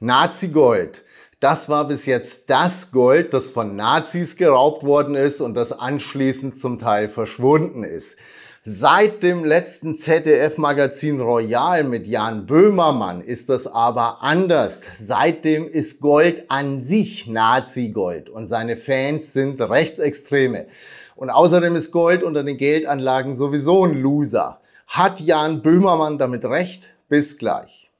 Nazi-Gold. Das war bis jetzt das Gold, das von Nazis geraubt worden ist und das anschließend zum Teil verschwunden ist. Seit dem letzten ZDF-Magazin Royal mit Jan Böhmermann ist das aber anders. Seitdem ist Gold an sich Nazi-Gold und seine Fans sind Rechtsextreme. Und außerdem ist Gold unter den Geldanlagen sowieso ein Loser. Hat Jan Böhmermann damit recht? Bis gleich.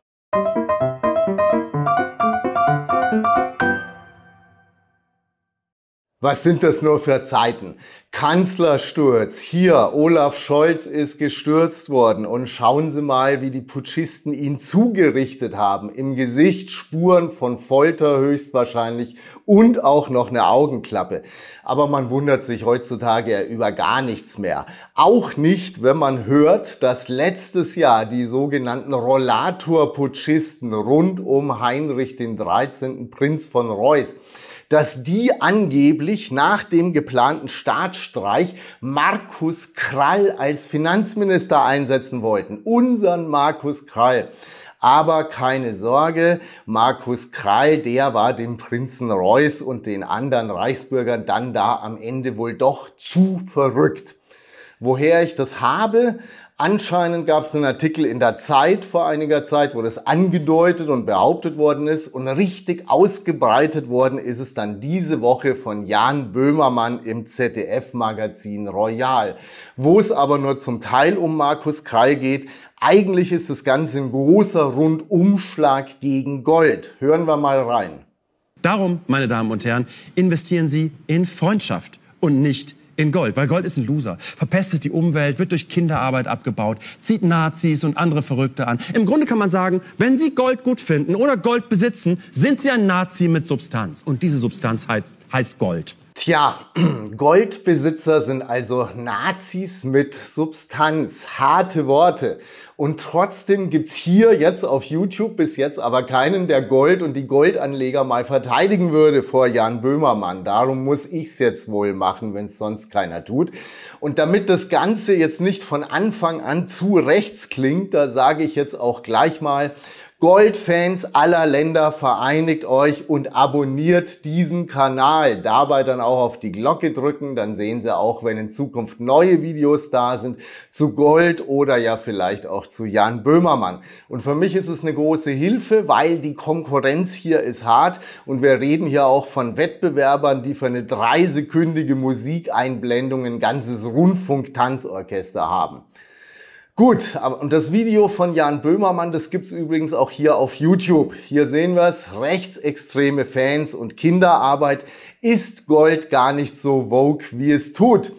Was sind das nur für Zeiten? Kanzlersturz. Hier, Olaf Scholz ist gestürzt worden. Und schauen Sie mal, wie die Putschisten ihn zugerichtet haben. Im Gesicht Spuren von Folter höchstwahrscheinlich und auch noch eine Augenklappe. Aber man wundert sich heutzutage ja über gar nichts mehr. Auch nicht, wenn man hört, dass letztes Jahr die sogenannten Rollator-Putschisten rund um Heinrich den 13. Prinz von Reuß dass die angeblich nach dem geplanten Staatsstreich Markus Krall als Finanzminister einsetzen wollten. Unseren Markus Krall. Aber keine Sorge, Markus Krall, der war dem Prinzen Reuß und den anderen Reichsbürgern dann da am Ende wohl doch zu verrückt. Woher ich das habe? Anscheinend gab es einen Artikel in der Zeit vor einiger Zeit, wo das angedeutet und behauptet worden ist und richtig ausgebreitet worden ist es dann diese Woche von Jan Böhmermann im ZDF-Magazin Royal, wo es aber nur zum Teil um Markus Krall geht. Eigentlich ist das Ganze ein großer Rundumschlag gegen Gold. Hören wir mal rein. Darum, meine Damen und Herren, investieren Sie in Freundschaft und nicht in Gold, weil Gold ist ein Loser, verpestet die Umwelt, wird durch Kinderarbeit abgebaut, zieht Nazis und andere Verrückte an. Im Grunde kann man sagen, wenn Sie Gold gut finden oder Gold besitzen, sind Sie ein Nazi mit Substanz. Und diese Substanz heißt, heißt Gold. Tja, Goldbesitzer sind also Nazis mit Substanz. Harte Worte. Und trotzdem gibt's hier jetzt auf YouTube bis jetzt aber keinen, der Gold und die Goldanleger mal verteidigen würde vor Jan Böhmermann. Darum muss ich's jetzt wohl machen, wenn's sonst keiner tut. Und damit das Ganze jetzt nicht von Anfang an zu rechts klingt, da sage ich jetzt auch gleich mal, Goldfans aller Länder, vereinigt euch und abonniert diesen Kanal. Dabei dann auch auf die Glocke drücken, dann sehen Sie auch, wenn in Zukunft neue Videos da sind zu Gold oder ja vielleicht auch zu Jan Böhmermann. Und für mich ist es eine große Hilfe, weil die Konkurrenz hier ist hart und wir reden hier auch von Wettbewerbern, die für eine dreisekündige Musikeinblendung ein ganzes Rundfunk-Tanzorchester haben. Gut, aber, und das Video von Jan Böhmermann, das gibt's übrigens auch hier auf YouTube. Hier sehen wir es, rechtsextreme Fans und Kinderarbeit ist Gold gar nicht so vogue, wie es tut.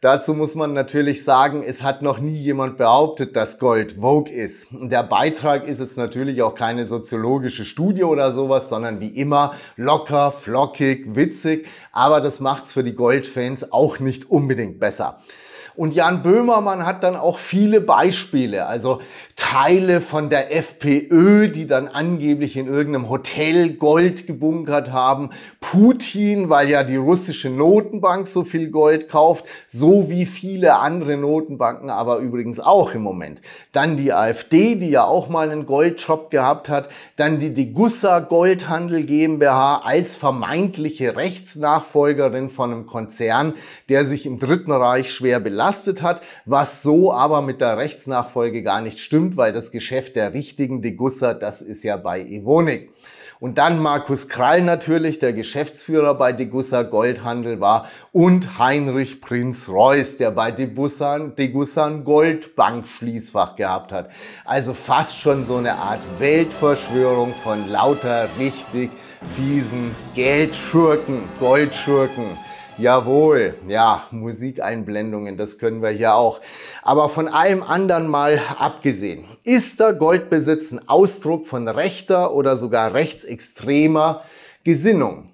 Dazu muss man natürlich sagen, es hat noch nie jemand behauptet, dass Gold Vogue ist. Der Beitrag ist jetzt natürlich auch keine soziologische Studie oder sowas, sondern wie immer locker, flockig, witzig. Aber das macht's für die Goldfans auch nicht unbedingt besser. Und Jan Böhmermann hat dann auch viele Beispiele, also Teile von der FPÖ, die dann angeblich in irgendeinem Hotel Gold gebunkert haben, Putin, weil ja die russische Notenbank so viel Gold kauft, so wie viele andere Notenbanken aber übrigens auch im Moment. Dann die AfD, die ja auch mal einen Goldshop gehabt hat, dann die Degussa Goldhandel GmbH als vermeintliche Rechtsnachfolgerin von einem Konzern, der sich im Dritten Reich schwer belastet entlastet hat, was so aber mit der Rechtsnachfolge gar nicht stimmt, weil das Geschäft der richtigen Degusser, das ist ja bei Evonik. Und dann Markus Krall natürlich, der Geschäftsführer bei Degussa Goldhandel war und Heinrich Prinz Reuß, der bei Debussan, Degussan Goldbank Schließfach gehabt hat. Also fast schon so eine Art Weltverschwörung von lauter richtig fiesen Geldschurken, Goldschurken. Jawohl, ja, Musikeinblendungen, das können wir hier auch. Aber von allem anderen mal abgesehen. Ist der Goldbesitz ein Ausdruck von rechter oder sogar rechtsextremer Gesinnung?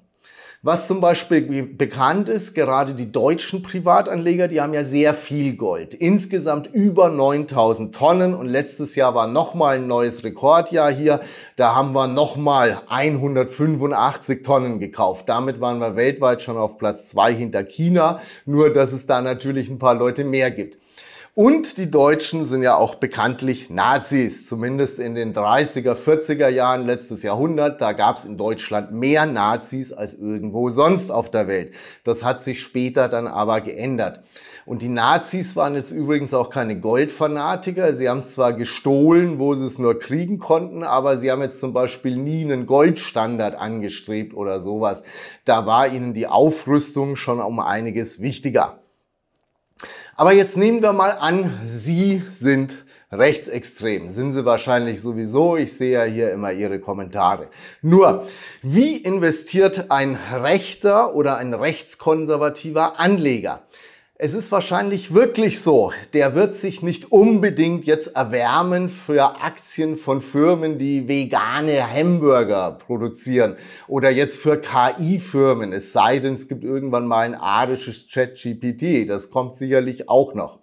Was zum Beispiel bekannt ist, gerade die deutschen Privatanleger, die haben ja sehr viel Gold. Insgesamt über 9000 Tonnen und letztes Jahr war nochmal ein neues Rekordjahr hier. Da haben wir nochmal 185 Tonnen gekauft. Damit waren wir weltweit schon auf Platz zwei hinter China. Nur, dass es da natürlich ein paar Leute mehr gibt. Und die Deutschen sind ja auch bekanntlich Nazis, zumindest in den 30er, 40er Jahren letztes Jahrhundert. Da gab es in Deutschland mehr Nazis als irgendwo sonst auf der Welt. Das hat sich später dann aber geändert. Und die Nazis waren jetzt übrigens auch keine Goldfanatiker. Sie haben es zwar gestohlen, wo sie es nur kriegen konnten, aber sie haben jetzt zum Beispiel nie einen Goldstandard angestrebt oder sowas. Da war ihnen die Aufrüstung schon um einiges wichtiger. Aber jetzt nehmen wir mal an, Sie sind rechtsextrem. Sind Sie wahrscheinlich sowieso. Ich sehe ja hier immer Ihre Kommentare. Nur, wie investiert ein rechter oder ein rechtskonservativer Anleger? Es ist wahrscheinlich wirklich so, der wird sich nicht unbedingt jetzt erwärmen für Aktien von Firmen, die vegane Hamburger produzieren oder jetzt für KI-Firmen, es sei denn, es gibt irgendwann mal ein arisches Chat-GPT, das kommt sicherlich auch noch.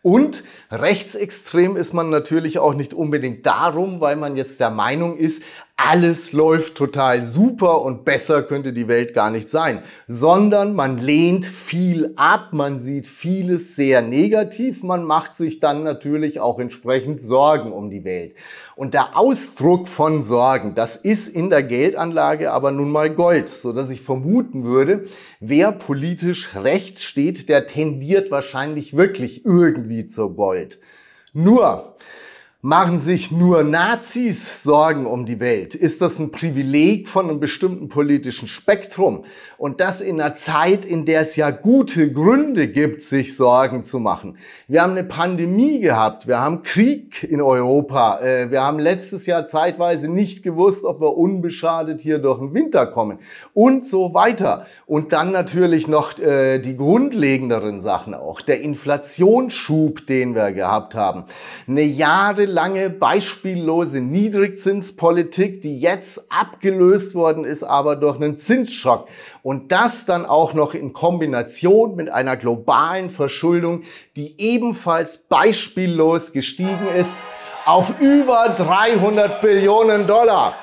Und rechtsextrem ist man natürlich auch nicht unbedingt darum, weil man jetzt der Meinung ist, alles läuft total super und besser könnte die Welt gar nicht sein, sondern man lehnt viel ab, man sieht vieles sehr negativ, man macht sich dann natürlich auch entsprechend Sorgen um die Welt. Und der Ausdruck von Sorgen, das ist in der Geldanlage aber nun mal Gold, so dass ich vermuten würde, wer politisch rechts steht, der tendiert wahrscheinlich wirklich irgendwie zur Gold. Nur, Machen sich nur Nazis Sorgen um die Welt? Ist das ein Privileg von einem bestimmten politischen Spektrum? Und das in einer Zeit, in der es ja gute Gründe gibt, sich Sorgen zu machen. Wir haben eine Pandemie gehabt, wir haben Krieg in Europa, äh, wir haben letztes Jahr zeitweise nicht gewusst, ob wir unbeschadet hier durch den Winter kommen und so weiter. Und dann natürlich noch äh, die grundlegenderen Sachen auch. Der Inflationsschub, den wir gehabt haben. Eine Jahre jahrelange beispiellose Niedrigzinspolitik, die jetzt abgelöst worden ist, aber durch einen Zinsschock. Und das dann auch noch in Kombination mit einer globalen Verschuldung, die ebenfalls beispiellos gestiegen ist auf über 300 Billionen Dollar.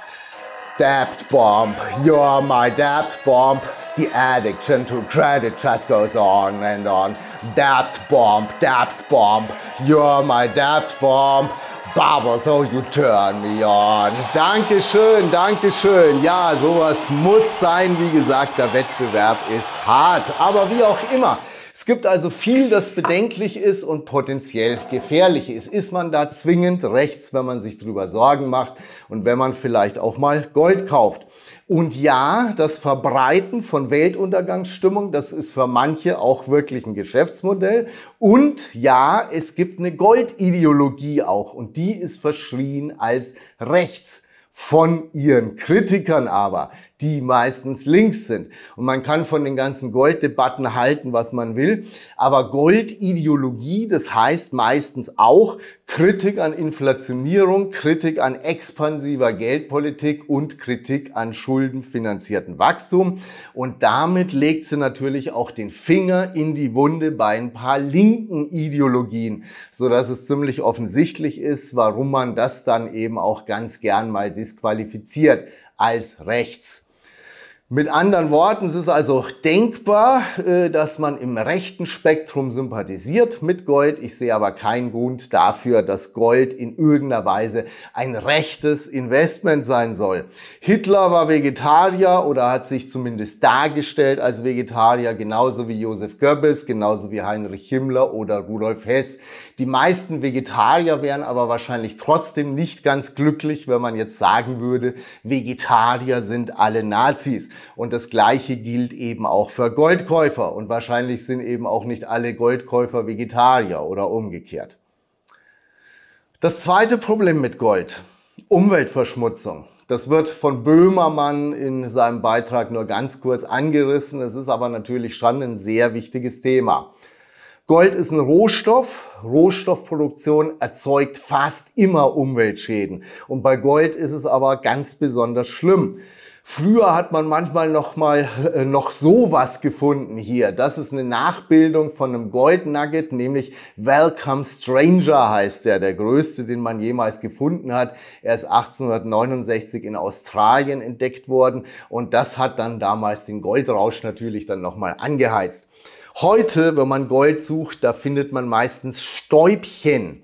Debt Bomb, you're my debt bomb. The addiction to credit just goes on and on. Debt bomb, debt bomb, you're my debt bomb. Barbers, oh you turn me on. Dankeschön, Dankeschön. Ja, sowas muss sein. Wie gesagt, der Wettbewerb ist hart. Aber wie auch immer. Es gibt also viel, das bedenklich ist und potenziell gefährlich ist. Ist man da zwingend rechts, wenn man sich drüber Sorgen macht und wenn man vielleicht auch mal Gold kauft? Und ja, das Verbreiten von Weltuntergangsstimmung, das ist für manche auch wirklich ein Geschäftsmodell. Und ja, es gibt eine Goldideologie auch und die ist verschrien als rechts von ihren Kritikern aber, die meistens links sind. Und man kann von den ganzen Golddebatten halten, was man will, aber Goldideologie, das heißt meistens auch, Kritik an Inflationierung, Kritik an expansiver Geldpolitik und Kritik an schuldenfinanzierten Wachstum. Und damit legt sie natürlich auch den Finger in die Wunde bei ein paar linken Ideologien, sodass es ziemlich offensichtlich ist, warum man das dann eben auch ganz gern mal disqualifiziert als rechts. Mit anderen Worten, es ist also denkbar, äh, dass man im rechten Spektrum sympathisiert mit Gold. Ich sehe aber keinen Grund dafür, dass Gold in irgendeiner Weise ein rechtes Investment sein soll. Hitler war Vegetarier oder hat sich zumindest dargestellt als Vegetarier, genauso wie Josef Goebbels, genauso wie Heinrich Himmler oder Rudolf Hess. Die meisten Vegetarier wären aber wahrscheinlich trotzdem nicht ganz glücklich, wenn man jetzt sagen würde, Vegetarier sind alle Nazis. Und das Gleiche gilt eben auch für Goldkäufer. Und wahrscheinlich sind eben auch nicht alle Goldkäufer Vegetarier oder umgekehrt. Das zweite Problem mit Gold, Umweltverschmutzung. Das wird von Böhmermann in seinem Beitrag nur ganz kurz angerissen. Es ist aber natürlich schon ein sehr wichtiges Thema. Gold ist ein Rohstoff. Rohstoffproduktion erzeugt fast immer Umweltschäden. Und bei Gold ist es aber ganz besonders schlimm. Früher hat man manchmal noch mal äh, noch sowas gefunden hier. Das ist eine Nachbildung von einem Goldnugget, nämlich Welcome Stranger heißt der, der größte, den man jemals gefunden hat. Er ist 1869 in Australien entdeckt worden und das hat dann damals den Goldrausch natürlich dann noch mal angeheizt. Heute, wenn man Gold sucht, da findet man meistens Stäubchen.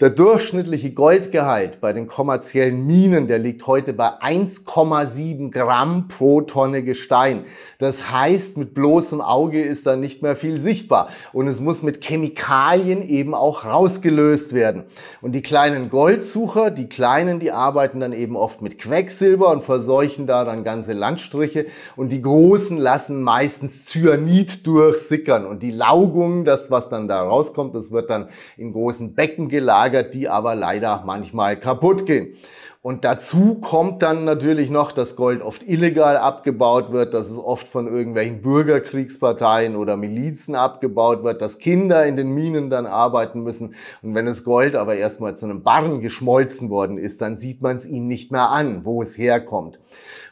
Der durchschnittliche Goldgehalt bei den kommerziellen Minen, der liegt heute bei 1,7 Gramm pro Tonne Gestein. Das heißt, mit bloßem Auge ist da nicht mehr viel sichtbar und es muss mit Chemikalien eben auch rausgelöst werden. Und die kleinen Goldsucher, die kleinen, die arbeiten dann eben oft mit Quecksilber und verseuchen da dann ganze Landstriche und die großen lassen meistens Zyanid durchsickern und die Laugungen, das was dann da rauskommt, das wird dann in großen Becken gelagert verlagert, die aber leider manchmal kaputt gehen. Und dazu kommt dann natürlich noch, dass Gold oft illegal abgebaut wird, dass es oft von irgendwelchen Bürgerkriegsparteien oder Milizen abgebaut wird, dass Kinder in den Minen dann arbeiten müssen. Und wenn das Gold aber erstmal zu einem Barren geschmolzen worden ist, dann sieht man es ihnen nicht mehr an, wo es herkommt.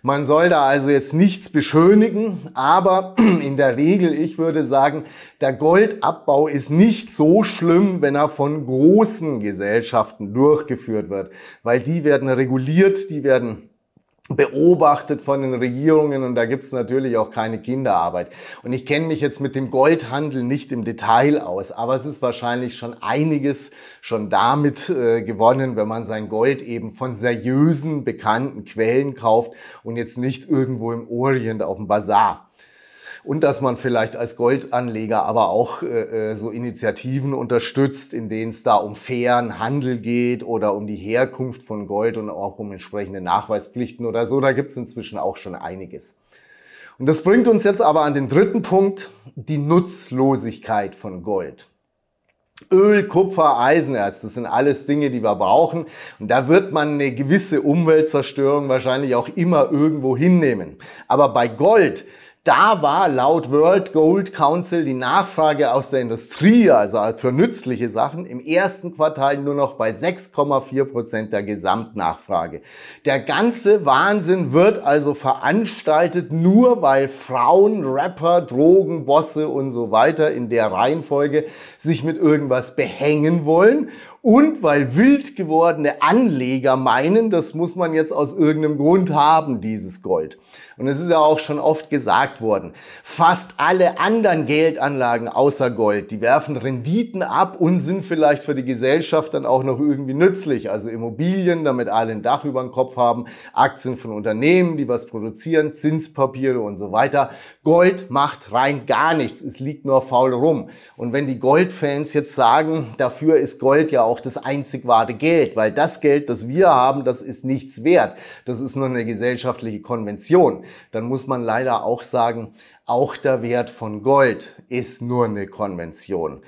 Man soll da also jetzt nichts beschönigen, aber in der Regel, ich würde sagen, der Goldabbau ist nicht so schlimm, wenn er von großen Gesellschaften durchgeführt wird, weil die werden reguliert, die werden beobachtet von den Regierungen und da gibt's natürlich auch keine Kinderarbeit. Und ich kenne mich jetzt mit dem Goldhandel nicht im Detail aus, aber es ist wahrscheinlich schon einiges schon damit äh, gewonnen, wenn man sein Gold eben von seriösen, bekannten Quellen kauft und jetzt nicht irgendwo im Orient auf dem Bazar und dass man vielleicht als Goldanleger aber auch äh, äh, so Initiativen unterstützt, in denen es da um fairen Handel geht oder um die Herkunft von Gold und auch um entsprechende Nachweispflichten oder so. Da gibt es inzwischen auch schon einiges. Und das bringt uns jetzt aber an den dritten Punkt, die Nutzlosigkeit von Gold. Öl, Kupfer, Eisenerz, das sind alles Dinge, die wir brauchen. Und da wird man eine gewisse Umweltzerstörung wahrscheinlich auch immer irgendwo hinnehmen. Aber bei Gold da war laut World Gold Council die Nachfrage aus der Industrie, also halt für nützliche Sachen, im ersten Quartal nur noch bei 6,4 Prozent der Gesamtnachfrage. Der ganze Wahnsinn wird also veranstaltet, nur weil Frauen, Rapper, Drogen, Bosse und so weiter in der Reihenfolge sich mit irgendwas behängen wollen und weil wild gewordene Anleger meinen, das muss man jetzt aus irgendeinem Grund haben, dieses Gold. Und es ist ja auch schon oft gesagt worden, fast alle anderen Geldanlagen außer Gold, die werfen Renditen ab und sind vielleicht für die Gesellschaft dann auch noch irgendwie nützlich. Also Immobilien, damit alle ein Dach über dem Kopf haben, Aktien von Unternehmen, die was produzieren, Zinspapiere und so weiter. Gold macht rein gar nichts, es liegt nur faul rum. Und wenn die Goldfans jetzt sagen, dafür ist Gold ja auch auch das einzig wahre Geld, weil das Geld, das wir haben, das ist nichts wert. Das ist nur eine gesellschaftliche Konvention. Dann muss man leider auch sagen, auch der Wert von Gold ist nur eine Konvention.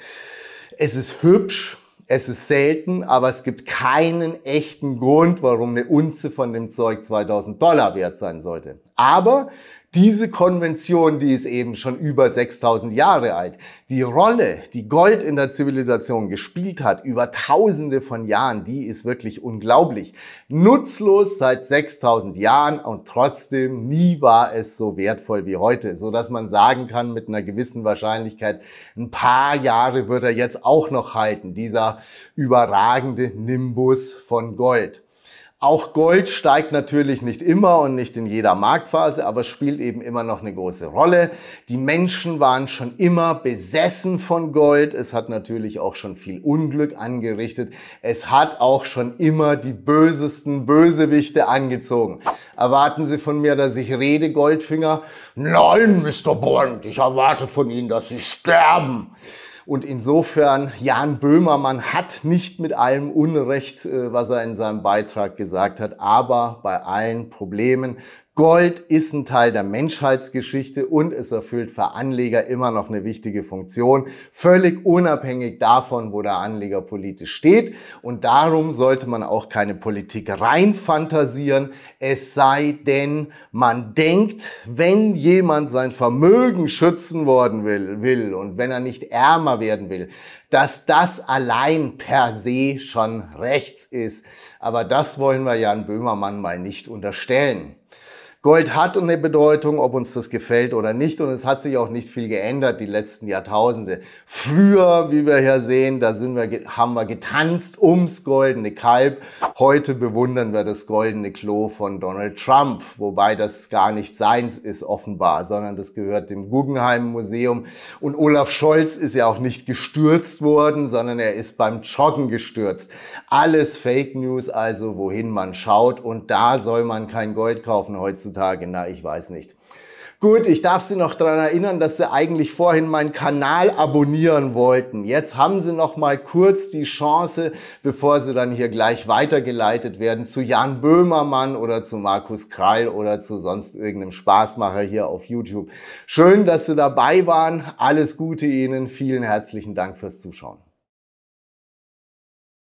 Es ist hübsch, es ist selten, aber es gibt keinen echten Grund, warum eine Unze von dem Zeug 2000 Dollar wert sein sollte. Aber diese Konvention, die ist eben schon über 6000 Jahre alt. Die Rolle, die Gold in der Zivilisation gespielt hat, über tausende von Jahren, die ist wirklich unglaublich. Nutzlos seit 6000 Jahren und trotzdem nie war es so wertvoll wie heute, so dass man sagen kann mit einer gewissen Wahrscheinlichkeit, ein paar Jahre wird er jetzt auch noch halten, dieser überragende Nimbus von Gold. Auch Gold steigt natürlich nicht immer und nicht in jeder Marktphase, aber spielt eben immer noch eine große Rolle. Die Menschen waren schon immer besessen von Gold. Es hat natürlich auch schon viel Unglück angerichtet. Es hat auch schon immer die bösesten Bösewichte angezogen. Erwarten Sie von mir, dass ich rede, Goldfinger? Nein, Mr. Bond, ich erwarte von Ihnen, dass Sie sterben. Und insofern, Jan Böhmermann hat nicht mit allem Unrecht, äh, was er in seinem Beitrag gesagt hat, aber bei allen Problemen Gold ist ein Teil der Menschheitsgeschichte und es erfüllt für Anleger immer noch eine wichtige Funktion, völlig unabhängig davon, wo der Anleger politisch steht. Und darum sollte man auch keine Politik reinfantasieren, es sei denn, man denkt, wenn jemand sein Vermögen schützen worden will, will und wenn er nicht ärmer werden will, dass das allein per se schon rechts ist. Aber das wollen wir Jan Böhmermann mal nicht unterstellen. Gold hat eine Bedeutung, ob uns das gefällt oder nicht. Und es hat sich auch nicht viel geändert die letzten Jahrtausende. Früher, wie wir hier sehen, da sind wir, haben wir getanzt ums goldene Kalb. Heute bewundern wir das goldene Klo von Donald Trump, wobei das gar nicht seins ist offenbar, sondern das gehört dem Guggenheim Museum. Und Olaf Scholz ist ja auch nicht gestürzt worden, sondern er ist beim Joggen gestürzt. Alles Fake News, also wohin man schaut. Und da soll man kein Gold kaufen heutzutage heutzutage? Na, ich weiß nicht. Gut, ich darf Sie noch daran erinnern, dass Sie eigentlich vorhin meinen Kanal abonnieren wollten. Jetzt haben Sie noch mal kurz die Chance, bevor Sie dann hier gleich weitergeleitet werden zu Jan Böhmermann oder zu Markus Krall oder zu sonst irgendeinem Spaßmacher hier auf YouTube. Schön, dass Sie dabei waren. Alles Gute Ihnen. Vielen herzlichen Dank fürs Zuschauen.